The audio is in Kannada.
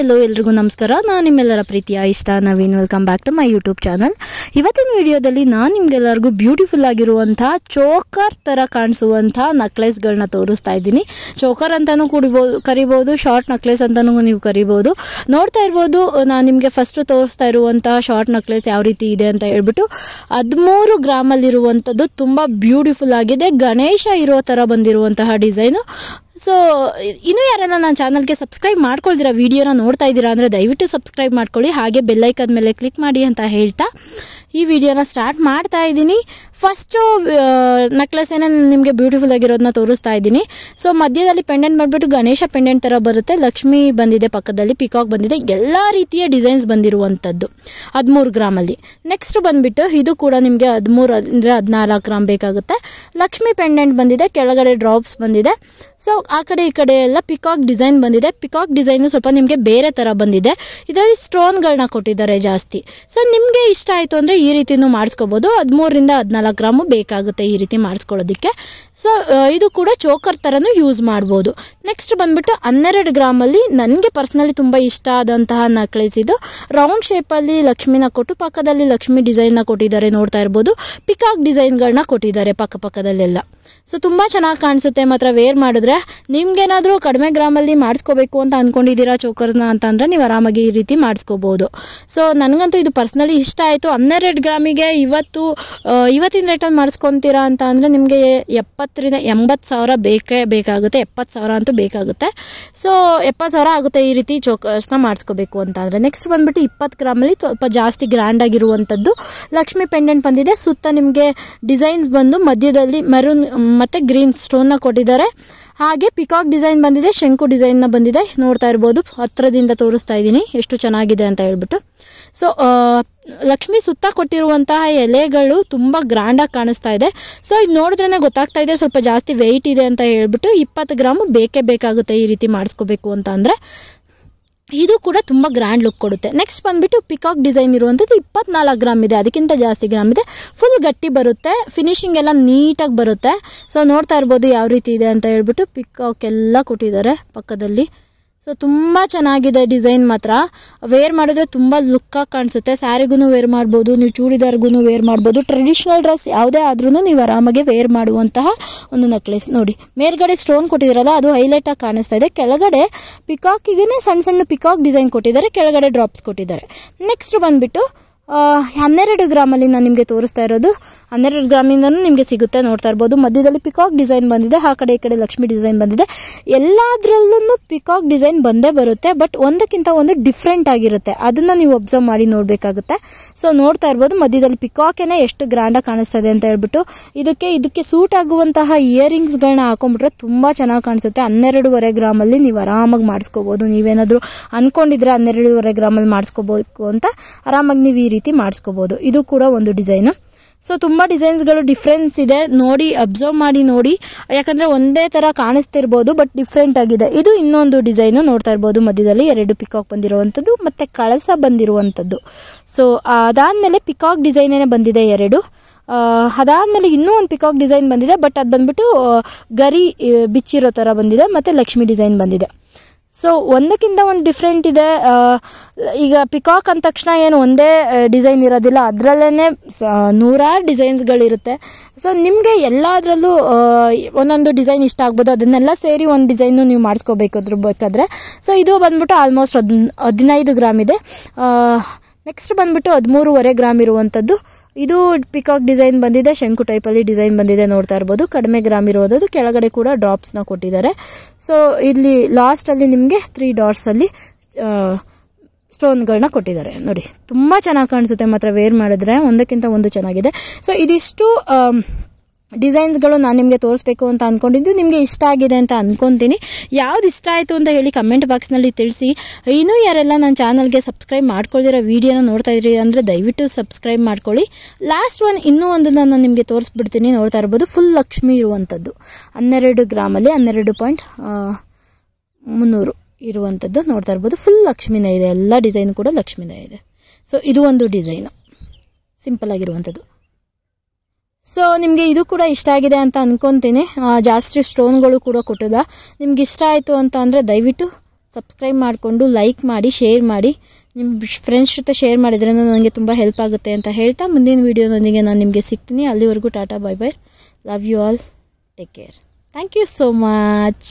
ಎಲ್ಲೋ ಎಲ್ರಿಗೂ ನಮಸ್ಕಾರ ನಾನು ನಿಮ್ಮೆಲ್ಲರ ಪ್ರೀತಿಯ ಇಷ್ಟ Naveen welcome back to my YouTube channel ಇವತ್ತಿನ ವಿಡಿಯೋದಲ್ಲಿ ನಾನು ನಿಮಗೆಲ್ಲರಿಗೂ ಬ್ಯೂಟಿಫುಲ್ ಆಗಿರುವಂಥ ಚೋಕರ್ ಥರ ಕಾಣಿಸುವಂಥ ನಕ್ಲೆಸ್ಗಳನ್ನ ತೋರಿಸ್ತಾ ಇದ್ದೀನಿ ಚೋಕರ್ ಅಂತಲೂ ಕುಡಿಬೋದು ಕರಿಬೋದು ಶಾರ್ಟ್ ನಕ್ಲೆಸ್ ಅಂತಲೂ ನೀವು ಕರಿಬೋದು ನೋಡ್ತಾ ಇರ್ಬೋದು ನಾನು ನಿಮಗೆ ಫಸ್ಟು ತೋರಿಸ್ತಾ ಇರುವಂಥ ಶಾರ್ಟ್ ನಕ್ಲೆಸ್ ಯಾವ ರೀತಿ ಇದೆ ಅಂತ ಹೇಳ್ಬಿಟ್ಟು ಹದಿಮೂರು ಗ್ರಾಮಲ್ಲಿರುವಂಥದ್ದು ತುಂಬ ಬ್ಯೂಟಿಫುಲ್ ಆಗಿದೆ ಗಣೇಶ ಇರೋ ಥರ ಬಂದಿರುವಂತಹ ಡಿಸೈನು ಸೊ ಇನ್ನೂ ಯಾರನ್ನ ನನ್ನ ಚಾನಲ್ಗೆ ಸಬ್ಸ್ಕ್ರೈಬ್ ಮಾಡ್ಕೊಳ್ದಿರ ವೀಡಿಯೋನ ನೋಡ್ತಾ ಇದ್ದೀರಾ ಅಂದರೆ ದಯವಿಟ್ಟು ಸಬ್ಸ್ಕ್ರೈಬ್ ಮಾಡ್ಕೊಳ್ಳಿ ಹಾಗೆ ಬೆಲ್ಲೈಕನ್ ಮೇಲೆ ಕ್ಲಿಕ್ ಮಾಡಿ ಅಂತ ಹೇಳ್ತಾ ಈ ವಿಡಿಯೋನ ಸ್ಟಾರ್ಟ್ ಮಾಡ್ತಾ ಇದ್ದೀನಿ ಫಸ್ಟು ನೆಕ್ಲೆಸ್ ಏನೇನು ನಿಮಗೆ ಬ್ಯೂಟಿಫುಲ್ ಆಗಿರೋದನ್ನ ತೋರಿಸ್ತಾ ಇದ್ದೀನಿ ಸೊ ಮಧ್ಯದಲ್ಲಿ ಪೆಂಡೆಂಟ್ ಮಾಡಿಬಿಟ್ಟು ಗಣೇಶ ಪೆಂಡೆಂಟ್ ಥರ ಬರುತ್ತೆ ಲಕ್ಷ್ಮಿ ಬಂದಿದೆ ಪಕ್ಕದಲ್ಲಿ ಪಿಕಾಕ್ ಬಂದಿದೆ ಎಲ್ಲ ರೀತಿಯ ಡಿಸೈನ್ಸ್ ಬಂದಿರುವಂಥದ್ದು ಹದಿಮೂರು ಗ್ರಾಮಲ್ಲಿ ನೆಕ್ಸ್ಟ್ ಬಂದುಬಿಟ್ಟು ಇದು ಕೂಡ ನಿಮಗೆ ಹದಿಮೂರು ಅಂದರೆ ಹದಿನಾಲ್ಕು ಗ್ರಾಮ್ ಬೇಕಾಗುತ್ತೆ ಲಕ್ಷ್ಮಿ ಪೆಂಡೆಂಟ್ ಬಂದಿದೆ ಕೆಳಗಡೆ ಡ್ರಾಪ್ಸ್ ಬಂದಿದೆ ಸೊ ಆ ಕಡೆ ಈ ಕಡೆ ಎಲ್ಲ ಪಿಕಾಕ್ ಡಿಸೈನ್ ಬಂದಿದೆ ಪಿಕಾಕ್ ಡಿಸೈನು ಸ್ವಲ್ಪ ನಿಮಗೆ ಬೇರೆ ಥರ ಬಂದಿದೆ ಇದರಲ್ಲಿ ಸ್ಟೋನ್ಗಳನ್ನ ಕೊಟ್ಟಿದ್ದಾರೆ ಜಾಸ್ತಿ ಸೊ ನಿಮಗೆ ಇಷ್ಟ ಆಯಿತು ಅಂದರೆ ಈ ರೀತಿಯೂ ಮಾಡಿಸ್ಕೋಬೋದು ಹದಿಮೂರಿಂದ ಹದಿನಾಲ್ಕು ಗ್ರಾಮು ಬೇಕಾಗುತ್ತೆ ಈ ರೀತಿ ಮಾಡಿಸ್ಕೊಳ್ಳೋದಕ್ಕೆ ಸೊ ಇದು ಕೂಡ ಚೋಕರ್ ಥರನೂ ಯೂಸ್ ಮಾಡ್ಬೋದು ನೆಕ್ಸ್ಟ್ ಬಂದುಬಿಟ್ಟು ಹನ್ನೆರಡು ಗ್ರಾಮಲ್ಲಿ ನನಗೆ ಪರ್ಸ್ನಲಿ ತುಂಬ ಇಷ್ಟ ಆದಂತಹ ನಕ್ಲೆಸ್ ಇದು ರೌಂಡ್ ಶೇಪಲ್ಲಿ ಲಕ್ಷ್ಮಿನ ಕೊಟ್ಟು ಪಕ್ಕದಲ್ಲಿ ಲಕ್ಷ್ಮಿ ಡಿಸೈನ್ನ ಕೊಟ್ಟಿದ್ದಾರೆ ನೋಡ್ತಾ ಇರ್ಬೋದು ಪಿಕಾಕ್ ಡಿಸೈನ್ಗಳನ್ನ ಕೊಟ್ಟಿದ್ದಾರೆ ಪಕ್ಕಪಕ್ಕದಲ್ಲೆಲ್ಲ ಸೊ ತುಂಬ ಚೆನ್ನಾಗಿ ಕಾಣಿಸುತ್ತೆ ಮಾತ್ರ ವೇರ್ ಮಾಡಿದ್ರೆ ನಿಮ್ಗೇನಾದರೂ ಕಡಿಮೆ ಗ್ರಾಮಲ್ಲಿ ಮಾಡಿಸ್ಕೋಬೇಕು ಅಂತ ಅಂದ್ಕೊಂಡಿದ್ದೀರಾ ಚೋಕರ್ಸ್ನ ಅಂತಂದರೆ ನೀವು ಆರಾಮಾಗಿ ಈ ರೀತಿ ಮಾಡಿಸ್ಕೋಬೋದು ಸೊ ನನಗಂತೂ ಇದು ಪರ್ಸ್ನಲಿ ಇಷ್ಟ ಆಯಿತು ಹನ್ನೆರಡು ಗ್ರಾಮಿಗೆ ಇವತ್ತು ಇವತ್ತಿನ ರೇಟಲ್ಲಿ ಮಾಡಿಸ್ಕೊತೀರಾ ಅಂತ ಅಂದರೆ ನಿಮಗೆ ಎಪ್ಪತ್ತರಿಂದ ಎಂಬತ್ತು ಸಾವಿರ ಬೇಕೇ ಬೇಕಾಗುತ್ತೆ ಎಪ್ಪತ್ತು ಸಾವಿರ ಅಂತೂ ಬೇಕಾಗುತ್ತೆ ಸೊ ಎಪ್ಪತ್ತು ಸಾವಿರ ಆಗುತ್ತೆ ಈ ರೀತಿ ಚೋಕರ್ಸ್ನ ಮಾಡಿಸ್ಕೋಬೇಕು ಅಂತ ಅಂದರೆ ನೆಕ್ಸ್ಟ್ ಬಂದುಬಿಟ್ಟು ಇಪ್ಪತ್ತು ಗ್ರಾಮಲ್ಲಿ ಸ್ವಲ್ಪ ಜಾಸ್ತಿ ಗ್ರ್ಯಾಂಡಾಗಿರುವಂಥದ್ದು ಲಕ್ಷ್ಮಿ ಪೆಂಡೆಂಟ್ ಬಂದಿದೆ ಸುತ್ತ ನಿಮಗೆ ಡಿಸೈನ್ಸ್ ಬಂದು ಮಧ್ಯದಲ್ಲಿ ಮರೂನ್ ಮತ್ತು ಗ್ರೀನ್ ಸ್ಟೋನ್ನ ಕೊಟ್ಟಿದ್ದಾರೆ ಹಾಗೆ ಪಿಕಾಕ್ ಡಿಸೈನ್ ಬಂದಿದೆ ಶಂಕು ಡಿಸೈನ್ನ ಬಂದಿದೆ ನೋಡ್ತಾ ಇರ್ಬೋದು ಹತ್ತಿರದಿಂದ ತೋರಿಸ್ತಾ ಇದ್ದೀನಿ ಎಷ್ಟು ಚೆನ್ನಾಗಿದೆ ಅಂತ ಹೇಳ್ಬಿಟ್ಟು ಸೊ ಲಕ್ಷ್ಮಿ ಸುತ್ತ ಕೊಟ್ಟಿರುವಂತಹ ಎಲೆಗಳು ತುಂಬ ಗ್ರ್ಯಾಂಡಾಗಿ ಕಾಣಿಸ್ತಾ ಇದೆ ಸೊ ಇದು ನೋಡಿದ್ರೇ ಗೊತ್ತಾಗ್ತಾ ಇದೆ ಸ್ವಲ್ಪ ಜಾಸ್ತಿ ವೆಯ್ಟ್ ಇದೆ ಅಂತ ಹೇಳ್ಬಿಟ್ಟು ಇಪ್ಪತ್ತು ಗ್ರಾಮು ಬೇಕೇ ಬೇಕಾಗುತ್ತೆ ಈ ರೀತಿ ಮಾಡಿಸ್ಕೋಬೇಕು ಅಂತ ಅಂದರೆ ಇದು ಕೂಡ ತುಂಬ ಗ್ರ್ಯಾಂಡ್ ಲುಕ್ ಕೊಡುತ್ತೆ ನೆಕ್ಸ್ಟ್ ಬಂದುಬಿಟ್ಟು ಪಿಕಾಕ್ ಡಿಸೈನ್ ಇರುವಂಥದ್ದು ಇಪ್ಪತ್ನಾಲ್ಕು ಗ್ರಾಮ್ ಇದೆ ಅದಕ್ಕಿಂತ ಜಾಸ್ತಿ ಗ್ರಾಮ್ ಇದೆ ಫುಲ್ ಗಟ್ಟಿ ಬರುತ್ತೆ ಫಿನಿಶಿಂಗ್ ಎಲ್ಲ ನೀಟಾಗಿ ಬರುತ್ತೆ ಸೊ ನೋಡ್ತಾ ಇರ್ಬೋದು ಯಾವ ರೀತಿ ಇದೆ ಅಂತ ಹೇಳ್ಬಿಟ್ಟು ಪಿಕಾಕ್ ಎಲ್ಲ ಕೊಟ್ಟಿದ್ದಾರೆ ಪಕ್ಕದಲ್ಲಿ ಸೊ ತುಂಬ ಚೆನ್ನಾಗಿದೆ ಡಿಸೈನ್ ಮಾತ್ರ ವೇರ್ ಮಾಡಿದ್ರೆ ತುಂಬ ಲುಕ್ಕಾಗಿ ಕಾಣಿಸುತ್ತೆ ಸ್ಯಾರಿಗೂ ವೇರ್ ಮಾಡ್ಬೋದು ನೀವು ಚೂಡಿದಾರ್ಗೂ ವೇರ್ ಮಾಡ್ಬೋದು ಟ್ರೆಡಿಷ್ನಲ್ ಡ್ರೆಸ್ ಯಾವುದೇ ಆದ್ರೂ ನೀವು ಆರಾಮಾಗಿ ವೇರ್ ಮಾಡುವಂತಹ ಒಂದು ನೆಕ್ಲೆಸ್ ನೋಡಿ ಮೇಲ್ಗಡೆ ಸ್ಟೋನ್ ಕೊಟ್ಟಿದ್ದೀರಲ್ಲ ಅದು ಹೈಲೈಟಾಗಿ ಕಾಣಿಸ್ತಾ ಇದೆ ಕೆಳಗಡೆ ಪಿಕಾಕಿಗೆ ಸಣ್ಣ ಸಣ್ಣ ಪಿಕಾಕ್ ಡಿಸೈನ್ ಕೊಟ್ಟಿದ್ದಾರೆ ಕೆಳಗಡೆ ಡ್ರಾಪ್ಸ್ ಕೊಟ್ಟಿದ್ದಾರೆ ನೆಕ್ಸ್ಟ್ ಬಂದುಬಿಟ್ಟು ಹನ್ನೆರಡು ಗ್ರಾಮಲ್ಲಿ ನಾನು ನಿಮಗೆ ತೋರಿಸ್ತಾ ಇರೋದು ಹನ್ನೆರಡು ಗ್ರಾಮಿಂದನೂ ನಿಮಗೆ ಸಿಗುತ್ತೆ ನೋಡ್ತಾ ಇರ್ಬೋದು ಮಧ್ಯದಲ್ಲಿ ಪಿಕಾಕ್ ಡಿಸೈನ್ ಬಂದಿದೆ ಆ ಕಡೆ ಈ ಕಡೆ ಲಕ್ಷ್ಮಿ ಡಿಸೈನ್ ಬಂದಿದೆ ಎಲ್ಲದರಲ್ಲೂ ಪಿಕಾಕ್ ಡಿಸೈನ್ ಬಂದೇ ಬರುತ್ತೆ ಬಟ್ ಒಂದಕ್ಕಿಂತ ಒಂದು ಡಿಫ್ರೆಂಟ್ ಆಗಿರುತ್ತೆ ಅದನ್ನು ನೀವು ಒಬ್ಸರ್ವ್ ಮಾಡಿ ನೋಡಬೇಕಾಗುತ್ತೆ ಸೊ ನೋಡ್ತಾ ಇರ್ಬೋದು ಮಧ್ಯದಲ್ಲಿ ಪಿಕಾಕೇನೆ ಎಷ್ಟು ಗ್ರ್ಯಾಂಡಾಗಿ ಕಾಣಿಸ್ತಾ ಇದೆ ಅಂತ ಹೇಳ್ಬಿಟ್ಟು ಇದಕ್ಕೆ ಇದಕ್ಕೆ ಸೂಟ್ ಆಗುವಂತಹ ಇಯರಿಂಗ್ಸ್ಗಳನ್ನ ಹಾಕೊಂಡ್ಬಿಟ್ರೆ ತುಂಬ ಚೆನ್ನಾಗಿ ಕಾಣಿಸುತ್ತೆ ಹನ್ನೆರಡೂವರೆ ಗ್ರಾಮಲ್ಲಿ ನೀವು ಆರಾಮಾಗಿ ಮಾಡಿಸ್ಕೋಬೋದು ನೀವೇನಾದರೂ ಅಂದ್ಕೊಂಡಿದ್ರೆ ಹನ್ನೆರಡೂವರೆ ಗ್ರಾಮಲ್ಲಿ ಮಾಡಿಸ್ಕೋಬೇಕು ಅಂತ ಆರಾಮಾಗಿ ನೀವು ಈ ರೀತಿ ಮಾಡಿಸ್ಕೋಬೋದು ಇದು ಕೂಡ ಒಂದು ಡಿಸೈನು ಸೊ ತುಂಬ ಡಿಸೈನ್ಸ್ಗಳು ಡಿಫ್ರೆನ್ಸ್ ಇದೆ ನೋಡಿ ಅಬ್ಸರ್ವ್ ಮಾಡಿ ನೋಡಿ ಯಾಕಂದರೆ ಒಂದೇ ಥರ ಕಾಣಿಸ್ತಿರ್ಬೋದು ಬಟ್ ಡಿಫ್ರೆಂಟ್ ಆಗಿದೆ ಇದು ಇನ್ನೊಂದು ಡಿಸೈನು ನೋಡ್ತಾ ಇರ್ಬೋದು ಮಧ್ಯದಲ್ಲಿ ಎರಡು ಪಿಕಾಕ್ ಬಂದಿರುವಂಥದ್ದು ಮತ್ತು ಕಳಸ ಬಂದಿರುವಂಥದ್ದು ಸೊ ಅದಾದಮೇಲೆ ಪಿಕಾಕ್ ಡಿಸೈನೇ ಬಂದಿದೆ ಎರಡು ಅದಾದಮೇಲೆ ಇನ್ನೂ ಒಂದು ಪಿಕಾಕ್ ಡಿಸೈನ್ ಬಂದಿದೆ ಬಟ್ ಅದು ಬಂದ್ಬಿಟ್ಟು ಗರಿ ಬಿಚ್ಚಿರೋ ಥರ ಬಂದಿದೆ ಮತ್ತು ಲಕ್ಷ್ಮಿ ಡಿಸೈನ್ ಬಂದಿದೆ ಸೊ ಒಂದಕ್ಕಿಂತ ಒಂದು ಡಿಫ್ರೆಂಟ್ ಇದೆ ಈಗ ಪಿಕಾಕ್ ಅಂದ ತಕ್ಷಣ ಏನು ಒಂದೇ ಡಿಸೈನ್ ಇರೋದಿಲ್ಲ ಅದರಲ್ಲೇ ನೂರಾರು ಡಿಸೈನ್ಸ್ಗಳಿರುತ್ತೆ ಸೊ ನಿಮಗೆ ಎಲ್ಲದರಲ್ಲೂ ಒಂದೊಂದು ಡಿಸೈನ್ ಇಷ್ಟ ಆಗ್ಬೋದು ಅದನ್ನೆಲ್ಲ ಸೇರಿ ಒಂದು ಡಿಸೈನು ನೀವು ಮಾಡಿಸ್ಕೋಬೇಕಾದ್ರು ಬೇಕಾದರೆ ಸೊ ಇದು ಬಂದ್ಬಿಟ್ಟು ಆಲ್ಮೋಸ್ಟ್ ಹದಿನೈದು ಗ್ರಾಮ್ ಇದೆ ನೆಕ್ಸ್ಟ್ ಬಂದುಬಿಟ್ಟು ಹದಿಮೂರುವರೆ ಗ್ರಾಮ್ ಇರುವಂಥದ್ದು ಇದು ಪಿಕಾಕ್ ಡಿಸೈನ್ ಬಂದಿದೆ ಶಂಕು ಟೈಪಲ್ಲಿ ಡಿಸೈನ್ ಬಂದಿದೆ ನೋಡ್ತಾ ಇರ್ಬೋದು ಕಡಿಮೆ ಗ್ರಾಮ್ ಇರೋದು ಕೆಳಗಡೆ ಕೂಡ ಡ್ರಾಪ್ಸ್ನ ಕೊಟ್ಟಿದ್ದಾರೆ ಸೊ ಇಲ್ಲಿ ಲಾಸ್ಟಲ್ಲಿ ನಿಮಗೆ ತ್ರೀ ಡಾಟ್ಸಲ್ಲಿ ಸ್ಟೋನ್ಗಳನ್ನ ಕೊಟ್ಟಿದ್ದಾರೆ ನೋಡಿ ತುಂಬ ಚೆನ್ನಾಗಿ ಕಾಣಿಸುತ್ತೆ ಮಾತ್ರ ವೇರ್ ಮಾಡಿದ್ರೆ ಒಂದಕ್ಕಿಂತ ಒಂದು ಚೆನ್ನಾಗಿದೆ ಸೊ ಇದಿಷ್ಟು ಡಿಸೈನ್ಸ್ಗಳು ನಾನು ನಿಮಗೆ ತೋರಿಸ್ಬೇಕು ಅಂತ ಅಂದ್ಕೊಂಡಿದ್ದು ನಿಮಗೆ ಇಷ್ಟ ಆಗಿದೆ ಅಂತ ಅಂದ್ಕೊತೀನಿ ಯಾವ್ದು ಇಷ್ಟ ಆಯಿತು ಅಂತ ಹೇಳಿ ಕಮೆಂಟ್ ಬಾಕ್ಸ್ನಲ್ಲಿ ತಿಳಿಸಿ ಇನ್ನೂ ಯಾರೆಲ್ಲ ನನ್ನ ಚಾನಲ್ಗೆ ಸಬ್ಸ್ಕ್ರೈಬ್ ಮಾಡ್ಕೊಳ್ದಿರೋ ವೀಡಿಯೋನ ನೋಡ್ತಾ ಇದ್ರಿ ಅಂದರೆ ದಯವಿಟ್ಟು ಸಬ್ಸ್ಕ್ರೈಬ್ ಮಾಡ್ಕೊಳ್ಳಿ ಲಾಸ್ಟ್ ಒನ್ ಇನ್ನೂ ಒಂದು ನಾನು ನಿಮಗೆ ತೋರಿಸ್ಬಿಡ್ತೀನಿ ನೋಡ್ತಾ ಇರ್ಬೋದು ಫುಲ್ ಲಕ್ಷ್ಮಿ ಇರುವಂಥದ್ದು ಹನ್ನೆರಡು ಗ್ರಾಮಲ್ಲಿ ಹನ್ನೆರಡು ಪಾಯಿಂಟ್ ಮುನ್ನೂರು ಇರುವಂಥದ್ದು ನೋಡ್ತಾ ಇರ್ಬೋದು ಫುಲ್ ಲಕ್ಷ್ಮಿನೇ ಇದೆ ಎಲ್ಲ ಡಿಸೈನ್ ಕೂಡ ಲಕ್ಷ್ಮಿನೇ ಇದೆ ಸೊ ಇದು ಒಂದು ಡಿಸೈನು ಸಿಂಪಲ್ ಆಗಿರುವಂಥದ್ದು ಸೊ ನಿಮಗೆ ಇದು ಕೂಡ ಇಷ್ಟ ಆಗಿದೆ ಅಂತ ಅಂದ್ಕೊತೀನಿ ಜಾಸ್ತಿ ಸ್ಟೋನ್ಗಳು ಕೂಡ ಕೊಟ್ಟದ ನಿಮ್ಗೆ ಇಷ್ಟ ಆಯಿತು ಅಂತ ಅಂದರೆ ದಯವಿಟ್ಟು ಸಬ್ಸ್ಕ್ರೈಬ್ ಮಾಡಿಕೊಂಡು ಲೈಕ್ ಮಾಡಿ ಶೇರ್ ಮಾಡಿ ನಿಮ್ಮ ಫ್ರೆಂಡ್ಸ್ ಜೊತೆ ಶೇರ್ ಮಾಡಿದ್ರೆ ನನಗೆ ತುಂಬ ಹೆಲ್ಪ್ ಆಗುತ್ತೆ ಅಂತ ಹೇಳ್ತಾ ಮುಂದಿನ ವೀಡಿಯೋನೊಂದಿಗೆ ನಾನು ನಿಮಗೆ ಸಿಗ್ತೀನಿ ಅಲ್ಲಿವರೆಗೂ tata bye bye love you all take care thank you so much